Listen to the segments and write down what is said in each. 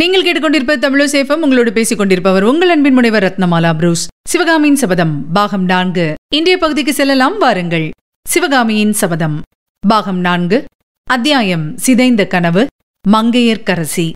நீங்கள் கேட்டுக்கொண்டிருப்ப சேஃபம் உங்களோடு பேசிக் கொண்டிருப்பவர் உங்கள் அன்பின் முனைவர் ரத்னமாலா புரூஸ் சிவகாமியின் சபதம் பாகம் நான்கு இந்திய பகுதிக்கு செல்லலாம் வாருங்கள் சிவகாமியின் சபதம் பாகம் நான்கு அத்தியாயம் சிதைந்த கனவு மங்கையர்கரசி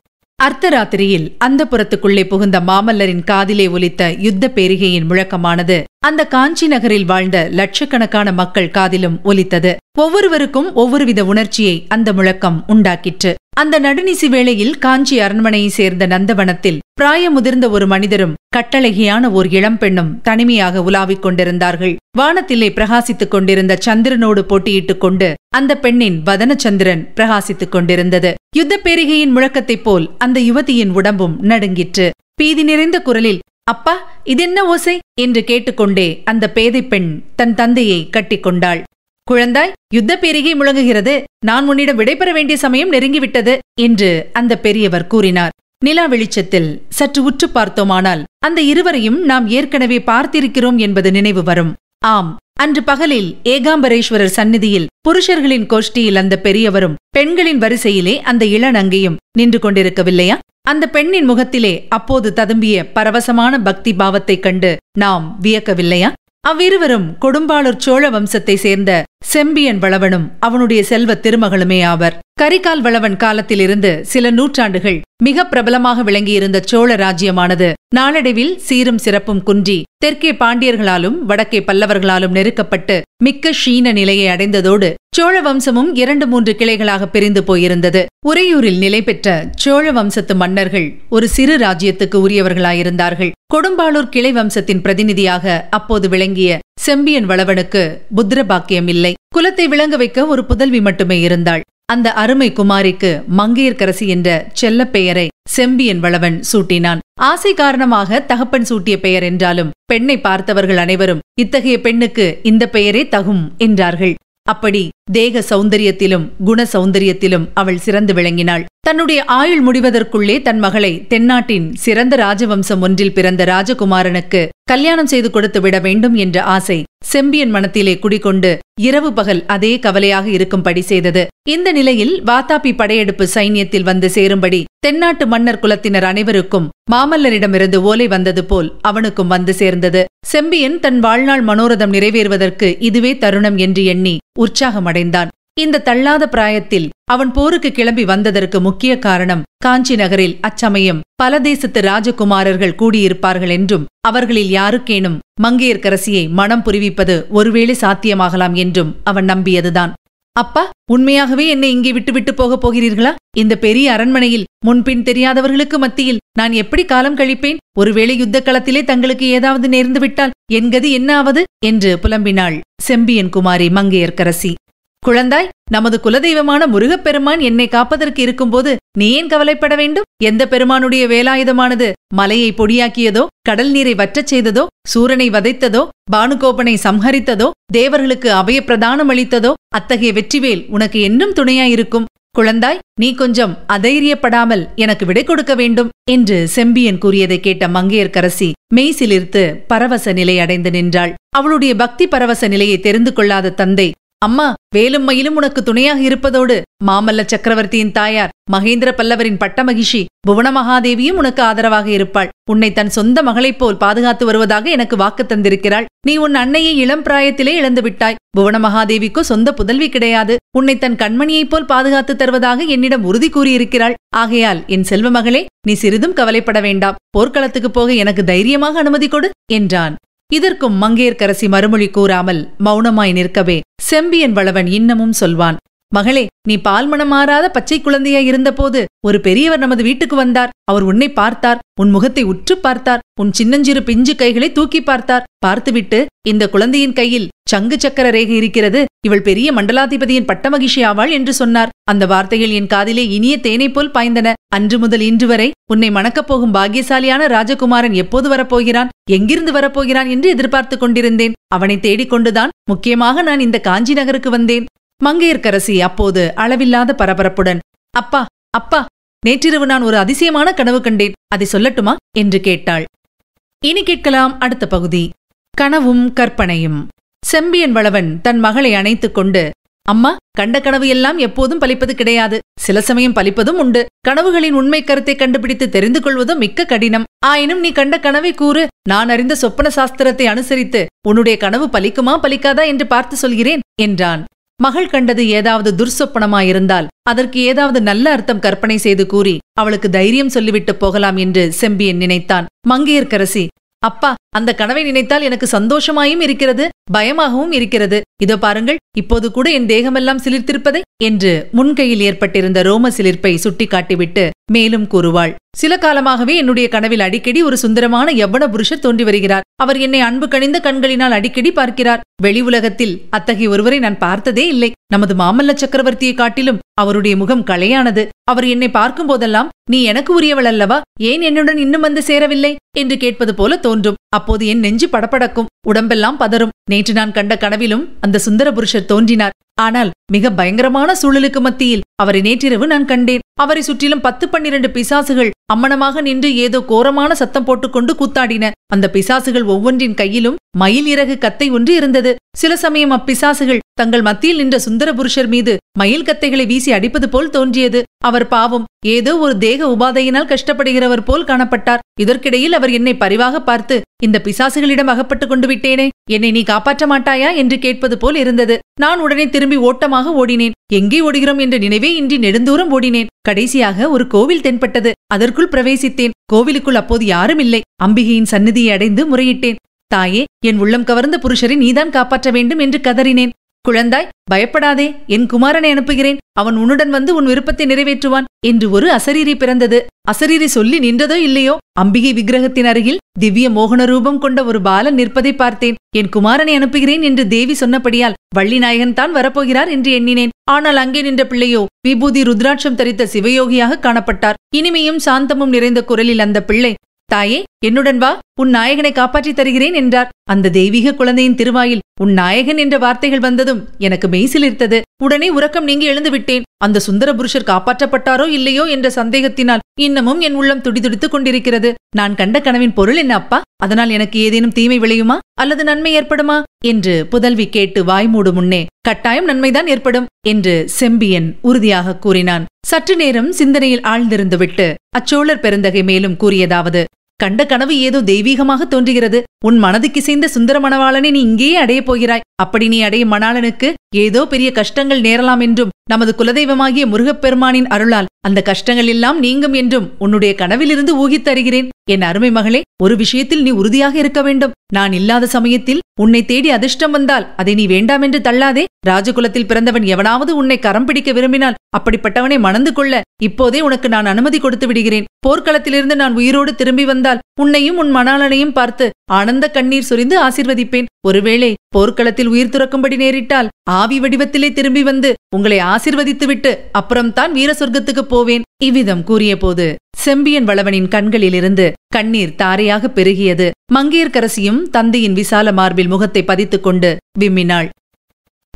அர்த்தராத்திரியில் அந்த புறத்துக்குள்ளே புகுந்த மாமல்லரின் காதிலே ஒலித்த யுத்த பேரிகையின் முழக்கமானது அந்த காஞ்சி நகரில் வாழ்ந்த லட்சக்கணக்கான மக்கள் காதிலும் ஒலித்தது ஒவ்வொருவருக்கும் ஒவ்வொருவித உணர்ச்சியை அந்த முழக்கம் உண்டாக்கிற்று அந்த நடுநிசி வேளையில் காஞ்சி அரண்மனையை சேர்ந்த நந்தவனத்தில் பிராயமுதிர்ந்த ஒரு மனிதரும் கட்டழகியான ஓர் இளம்பெண்ணும் தனிமையாக உலாவிக் கொண்டிருந்தார்கள் வானத்திலே பிரகாசித்துக் கொண்டிருந்த சந்திரனோடு போட்டியிட்டுக் கொண்டு அந்த பெண்ணின் வதனச்சந்திரன் பிரகாசித்துக் கொண்டிருந்தது யுத்த பேரிகையின் முழக்கத்தைப் போல் அந்த யுவதியின் உடம்பும் நடுங்கிற்று பீதி நிறைந்த குரலில் அப்பா இதென்ன ஓசை என்று கேட்டுக்கொண்டே அந்த பேதை பெண் தன் தந்தையை கட்டிக்கொண்டாள் குழந்தாய் யுத்த பெருகி முழங்குகிறது நான் உன்னிடம் விடைபெற வேண்டிய சமயம் நெருங்கிவிட்டது என்று அந்த பெரியவர் கூறினார் நிலா வெளிச்சத்தில் சற்று உற்று பார்த்தோமானால் அந்த இருவரையும் நாம் ஏற்கனவே பார்த்திருக்கிறோம் என்பது நினைவு வரும் ஆம் அன்று பகலில் ஏகாம்பரேஸ்வரர் சந்நிதியில் புருஷர்களின் கோஷ்டியில் அந்த பெரியவரும் பெண்களின் வரிசையிலே அந்த இளநங்கையும் நின்று கொண்டிருக்கவில்லையா அந்த பெண்ணின் முகத்திலே அப்போது ததும்பிய பரவசமான பக்தி பாவத்தைக் கண்டு நாம் வியக்கவில்லையா அவ்விருவரும் கொடும்பாளூர் சோழ வம்சத்தை சேர்ந்த செம்பியன் வளவனும் அவனுடைய செல்வ திருமகளுமே ஆவர் கரிகால் வளவன் காலத்திலிருந்து சில நூற்றாண்டுகள் மிக பிரபலமாக விளங்கியிருந்த சோழ ராஜ்யமானது நாளடைவில் சீரும் சிறப்பும் குன்றி தெற்கே பாண்டியர்களாலும் வடக்கே பல்லவர்களாலும் நெருக்கப்பட்டு மிக்க ஷீன நிலையை அடைந்ததோடு சோழ வம்சமும் இரண்டு மூன்று கிளைகளாக பிரிந்து போயிருந்தது உறையூரில் நிலை பெற்ற சோழ வம்சத்து மன்னர்கள் ஒரு சிறு ராஜ்யத்துக்கு உரியவர்களாயிருந்தார்கள் கொடும்பாளூர் கிளை வம்சத்தின் பிரதிநிதியாக அப்போது விளங்கிய செம்பியன் வளவனுக்கு புத்திர பாக்கியம் இல்லை குலத்தை விளங்க வைக்க ஒரு புதல்வி மட்டுமே இருந்தாள் அந்த அருமை குமாரிக்கு மங்கையர்க்கரசி என்ற செல்ல பெயரை செம்பியன் வளவன் சூட்டினான் ஆசை காரணமாக தகப்பன் சூட்டிய பெயர் என்றாலும் பெண்ணை பார்த்தவர்கள் அனைவரும் இத்தகைய பெண்ணுக்கு இந்த பெயரே தகும் என்றார்கள் அப்படி தேக சௌந்தரியத்திலும் குண சௌந்தரியத்திலும் அவள் சிறந்து விளங்கினாள் தன்னுடைய ஆயுள் முடிவதற்குள்ளே தன் மகளை தென்னாட்டின் சிறந்த ராஜவம்சம் ஒன்றில் பிறந்த ராஜகுமாரனுக்கு கல்யாணம் செய்து கொடுத்து விட வேண்டும் என்ற ஆசை செம்பியன் மனத்திலே குடிகொண்டு இரவு பகல் அதே கவலையாக இருக்கும்படி செய்தது இந்த நிலையில் வாத்தாபி படையெடுப்பு சைன்யத்தில் வந்து சேரும்படி தென்னாட்டு மன்னர் குலத்தினர் அனைவருக்கும் மாமல்லரிடமிருந்து ஓலை வந்தது போல் அவனுக்கும் வந்து சேர்ந்தது செம்பியன் தன் வாழ்நாள் மனோரதம் நிறைவேறுவதற்கு இதுவே தருணம் என்று எண்ணி உற்சாகம் அடைந்தான் இந்த தள்ளாத பிராயத்தில் அவன் போருக்கு கிளம்பி வந்ததற்கு முக்கிய காரணம் காஞ்சி நகரில் அச்சமயம் பல தேசத்து ராஜகுமாரர்கள் கூடியிருப்பார்கள் என்றும் அவர்களில் யாருக்கேனும் மங்கையர்க்கரசியை மனம் புரிவிப்பது ஒருவேளை சாத்தியமாகலாம் என்றும் அவன் நம்பியதுதான் அப்பா உண்மையாகவே என்னை இங்கே விட்டுவிட்டு போகப் போகிறீர்களா இந்த பெரிய அரண்மனையில் முன்பின் தெரியாதவர்களுக்கு மத்தியில் நான் எப்படி காலம் கழிப்பேன் ஒருவேளை யுத்த களத்திலே தங்களுக்கு ஏதாவது நேர்ந்துவிட்டால் விட்டால் கதி என்ன ஆவது என்று புலம்பினாள் செம்பியன் குமாரி மங்கையர்க்கரசி குழந்தாய் நமது குலதெய்வமான முருகப்பெருமான் என்னை காப்பதற்கு இருக்கும்போது நீ ஏன் கவலைப்பட வேண்டும் எந்த பெருமானுடைய வேலாயுதமானது மலையை பொடியாக்கியதோ கடல் நீரை வற்றச் செய்ததோ சூரனை வதைத்ததோ பானுகோபனை சம்ஹரித்ததோ தேவர்களுக்கு அபய பிரதானம் அளித்ததோ அத்தகைய வெற்றிவேல் உனக்கு என்னும் துணையாயிருக்கும் குழந்தாய் நீ கொஞ்சம் அதைரியப்படாமல் எனக்கு விடை கொடுக்க வேண்டும் என்று செம்பியன் கூறியதை கேட்ட மங்கையர்க்கரசி மெய்சிலிர்த்து பரவச நிலை அடைந்து நின்றாள் அவளுடைய பக்தி பரவச நிலையை தெரிந்து கொள்ளாத தந்தை அம்மா வேலும் மயிலும் உனக்கு துணையாக இருப்பதோடு மாமல்ல சக்கரவர்த்தியின் தாயார் மகேந்திர பல்லவரின் பட்டமகிஷி புவனமகாதேவியும் உனக்கு ஆதரவாக இருப்பாள் உன்னை தன் சொந்த மகளைப் போல் பாதுகாத்து வருவதாக எனக்கு வாக்கு தந்திருக்கிறாள் நீ உன் அன்னையை இளம் பிராயத்திலே இழந்து விட்டாய் புவனமகாதேவிக்கு சொந்த புதல்வி கிடையாது உன்னை தன் கண்மணியைப் போல் பாதுகாத்து தருவதாக என்னிடம் உறுதி கூறியிருக்கிறாள் ஆகையால் என் செல்வ மகளே நீ சிறிதும் கவலைப்பட வேண்டாம் போர்க்களத்துக்கு போக எனக்கு தைரியமாக அனுமதி கொடு என்றான் இதற்கும் மங்கையர்க்கரசி மறுமொழி கூறாமல் மௌனமாய் நிற்கவே செம்பியன் வளவன் இன்னமும் சொல்வான் மகளே நீ பால்மணம் மாறாத பச்சை குழந்தையா இருந்தபோது ஒரு பெரியவர் நமது வீட்டுக்கு வந்தார் அவர் உன்னை பார்த்தார் உன் முகத்தை உற்று பார்த்தார் உன் சின்னஞ்சிறு பிஞ்சு கைகளை தூக்கி பார்த்தார் பார்த்துவிட்டு இந்த குழந்தையின் கையில் சங்கு சக்கர ரேகை இருக்கிறது இவள் பெரிய மண்டலாதிபதியின் பட்டமகிஷி ஆவாள் என்று சொன்னார் அந்த வார்த்தைகள் என் காதிலே இனிய தேனை போல் பாய்ந்தன அன்று முதல் இன்று வரை உன்னை மணக்கப் போகும் பாகியசாலியான ராஜகுமாரன் எப்போது வரப்போகிறான் எங்கிருந்து வரப்போகிறான் என்று எதிர்பார்த்துக் கொண்டிருந்தேன் அவனை கொண்டுதான் முக்கியமாக நான் இந்த காஞ்சி நகருக்கு வந்தேன் மங்கையர்க்கரசி அப்போது அளவில்லாத பரபரப்புடன் அப்பா அப்பா நேற்றிரவு நான் ஒரு அதிசயமான கனவு கண்டேன் அதை சொல்லட்டுமா என்று கேட்டாள் இனி கேட்கலாம் அடுத்த பகுதி கனவும் கற்பனையும் செம்பியன் வளவன் தன் மகளை அணைத்துக் கொண்டு அம்மா கண்ட கனவு எல்லாம் எப்போதும் பலிப்பது கிடையாது சில சமயம் பலிப்பதும் உண்டு கனவுகளின் உண்மை கருத்தை கண்டுபிடித்து தெரிந்து கொள்வதும் மிக்க கடினம் ஆயினும் நீ கண்ட கனவை கூறு நான் அறிந்த சொப்பன சாஸ்திரத்தை அனுசரித்து உன்னுடைய கனவு பலிக்குமா பலிக்காதா என்று பார்த்து சொல்கிறேன் என்றான் மகள் கண்டது ஏதாவது துர்சொப்பனமாயிருந்தால் அதற்கு ஏதாவது நல்ல அர்த்தம் கற்பனை செய்து கூறி அவளுக்கு தைரியம் சொல்லிவிட்டு போகலாம் என்று செம்பியன் நினைத்தான் மங்கையர்க்கரசி அப்பா அந்த கனவை நினைத்தால் எனக்கு சந்தோஷமாயும் இருக்கிறது பயமாகவும் இருக்கிறது இதோ பாருங்கள் இப்போது கூட என் தேகமெல்லாம் சிலிர்த்திருப்பதை என்று முன்கையில் ஏற்பட்டிருந்த ரோம சிலிர்ப்பை சுட்டிக்காட்டிவிட்டு மேலும் கூறுவாள் சில காலமாகவே என்னுடைய கனவில் அடிக்கடி ஒரு சுந்தரமான எவ்வன புருஷர் தோன்றி வருகிறார் அவர் என்னை அன்பு கணிந்த கண்களினால் அடிக்கடி பார்க்கிறார் வெளி உலகத்தில் அத்தகைய ஒருவரை நான் பார்த்ததே இல்லை நமது மாமல்ல சக்கரவர்த்தியை காட்டிலும் அவருடைய முகம் கலையானது அவர் என்னை பார்க்கும் போதெல்லாம் நீ எனக்கு உரியவள் அல்லவா ஏன் என்னுடன் இன்னும் வந்து சேரவில்லை என்று கேட்பது போல தோன்றும் அப்போது என் நெஞ்சு படப்படக்கும் உடம்பெல்லாம் பதறும் நேற்று நான் கண்ட கனவிலும் அந்த சுந்தர புருஷர் தோன்றினார் ஆனால் மிக பயங்கரமான சூழலுக்கு மத்தியில் அவரை நேற்றிரவு நான் கண்டேன் அவரை சுற்றிலும் பத்து பன்னிரண்டு பிசாசுகள் அம்மனமாக நின்று ஏதோ கோரமான சத்தம் போட்டுக்கொண்டு கூத்தாடின அந்த பிசாசுகள் ஒவ்வொன்றின் கையிலும் மயில் இறகு கத்தை ஒன்று இருந்தது சில சமயம் அப்பிசாசுகள் தங்கள் மத்தியில் நின்ற சுந்தர புருஷர் மீது மயில் கத்தைகளை வீசி அடிப்பது போல் தோன்றியது அவர் பாவம் ஏதோ ஒரு தேக உபாதையினால் கஷ்டப்படுகிறவர் போல் காணப்பட்டார் இதற்கிடையில் அவர் என்னை பரிவாக பார்த்து இந்த பிசாசுகளிடம் அகப்பட்டு கொண்டு விட்டேனே என்னை நீ காப்பாற்ற மாட்டாயா என்று கேட்பது போல் இருந்தது நான் உடனே திரும்பி ஓட்டமாக ஓடினேன் எங்கே ஓடுகிறோம் என்ற நினைவே இன்றி நெடுந்தூரம் ஓடினேன் கடைசியாக ஒரு கோவில் தென்பட்டது அதற்குள் பிரவேசித்தேன் கோவிலுக்குள் அப்போது யாரும் இல்லை அம்பிகையின் சன்னதியை அடைந்து முறையிட்டேன் தாயே என் உள்ளம் கவர்ந்த புருஷரை நீதான் காப்பாற்ற வேண்டும் என்று கதறினேன் குழந்தாய் பயப்படாதே என் குமாரனை அனுப்புகிறேன் அவன் உன்னுடன் வந்து உன் விருப்பத்தை நிறைவேற்றுவான் என்று ஒரு அசரீரி பிறந்தது அசரீரி சொல்லி நின்றதோ இல்லையோ அம்பிகை விக்கிரகத்தின் அருகில் திவ்ய மோகன ரூபம் கொண்ட ஒரு பாலன் நிற்பதை பார்த்தேன் என் குமாரனை அனுப்புகிறேன் என்று தேவி சொன்னபடியால் வள்ளி நாயகன் தான் வரப்போகிறார் என்று எண்ணினேன் ஆனால் அங்கே நின்ற பிள்ளையோ விபூதி ருத்ராட்சம் தரித்த சிவயோகியாக காணப்பட்டார் இனிமையும் சாந்தமும் நிறைந்த குரலில் அந்த பிள்ளை தாயே என்னுடன் வா உன் நாயகனை காப்பாற்றித் தருகிறேன் என்றார் அந்த தெய்வீக குழந்தையின் திருவாயில் உன் நாயகன் என்ற வார்த்தைகள் வந்ததும் எனக்கு மெய்சிலிருத்தது உடனே உறக்கம் நீங்கி எழுந்துவிட்டேன் அந்த சுந்தர புருஷர் காப்பாற்றப்பட்டாரோ இல்லையோ என்ற சந்தேகத்தினால் இன்னமும் என் உள்ளம் துடிதுடித்துக் கொண்டிருக்கிறது நான் கண்ட கனவின் பொருள் என்ன அப்பா அதனால் எனக்கு ஏதேனும் தீமை விளையுமா அல்லது நன்மை ஏற்படுமா என்று புதல்வி கேட்டு வாய்மூடு முன்னே கட்டாயம் நன்மைதான் ஏற்படும் என்று செம்பியன் உறுதியாக கூறினான் சற்று நேரம் சிந்தனையில் ஆழ்ந்திருந்துவிட்டு அச்சோழர் பெருந்தகை மேலும் கூறியதாவது கண்ட கனவு ஏதோ தெய்வீகமாக தோன்றுகிறது உன் மனதுக்கு சேர்ந்த சுந்தர மணவாளனை நீ இங்கேயே அடையப் போகிறாய் அப்படி நீ அடையும் மணாளனுக்கு ஏதோ பெரிய கஷ்டங்கள் நேரலாம் என்றும் நமது குலதெய்வமாகிய முருகப்பெருமானின் அருளால் அந்த கஷ்டங்கள் எல்லாம் நீங்கும் என்றும் உன்னுடைய கனவிலிருந்து ஊகித்தருகிறேன் என் அருமை மகளே ஒரு விஷயத்தில் நீ உறுதியாக இருக்க வேண்டும் நான் இல்லாத சமயத்தில் உன்னை தேடி அதிர்ஷ்டம் வந்தால் அதை நீ வேண்டாம் என்று தள்ளாதே ராஜகுலத்தில் பிறந்தவன் எவனாவது உன்னை கரம் பிடிக்க விரும்பினால் அப்படிப்பட்டவனை மணந்து கொள்ள இப்போதே உனக்கு நான் அனுமதி கொடுத்து விடுகிறேன் போர்க்களத்திலிருந்து நான் உயிரோடு திரும்பி வந்தால் உன்னையும் உன் மணாளனையும் பார்த்து ஆனந்த கண்ணீர் சொரிந்து ஆசிர்வதிப்பேன் ஒருவேளை போர்க்களத்தில் உயிர் துறக்கும்படி நேரிட்டால் ஆவி வடிவத்திலே திரும்பி வந்து உங்களை ஆசிர்வதித்துவிட்டு அப்புறம்தான் வீர சொர்க்கத்துக்கு போவேன் இவ்விதம் கூறிய போது செம்பியன் வளவனின் கண்களிலிருந்து கண்ணீர் தாரையாக பெருகியது மங்கையர்க்கரசியும் தந்தையின் விசால மார்பில் முகத்தை பதித்துக் கொண்டு விம்மினாள்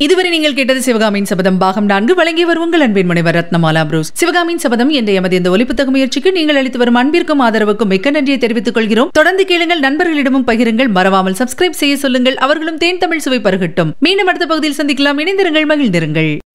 இதுவரை நீங்கள் கேட்டது சிவகாமியின் சபதம் பாகம் நான்கு வழங்கி வரும் உங்கள் அன்பின் முனைவர் ரத்னமாலா புரூஸ் சிவகாமியின் சபதம் என்ற எமது இந்த ஒலிப்புத்தக முயற்சிக்கு நீங்கள் அளித்து வரும் அன்பிற்கும் ஆதரவுக்கும் மிக்க நன்றியை தெரிவித்துக் கொள்கிறோம் தொடர்ந்து கேளுங்கள் நண்பர்களிடமும் பகிருங்கள் மறவாமல் சப்ஸ்கிரைப் செய்ய சொல்லுங்கள் அவர்களும் தேன் தமிழ் சுவை பருகட்டும் மீண்டும் அடுத்த பகுதியில் சந்திக்கலாம் இணைந்திருங்கள் மகிழ்ந்திருங்கள்